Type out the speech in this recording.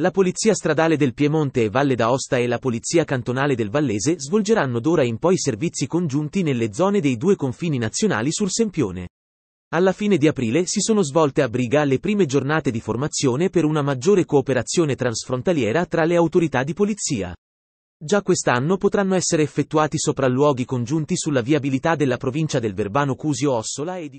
La Polizia Stradale del Piemonte e Valle d'Aosta e la Polizia Cantonale del Vallese svolgeranno d'ora in poi servizi congiunti nelle zone dei due confini nazionali sul Sempione. Alla fine di aprile si sono svolte a Briga le prime giornate di formazione per una maggiore cooperazione transfrontaliera tra le autorità di polizia. Già quest'anno potranno essere effettuati sopralluoghi congiunti sulla viabilità della provincia del Verbano Cusio Ossola e di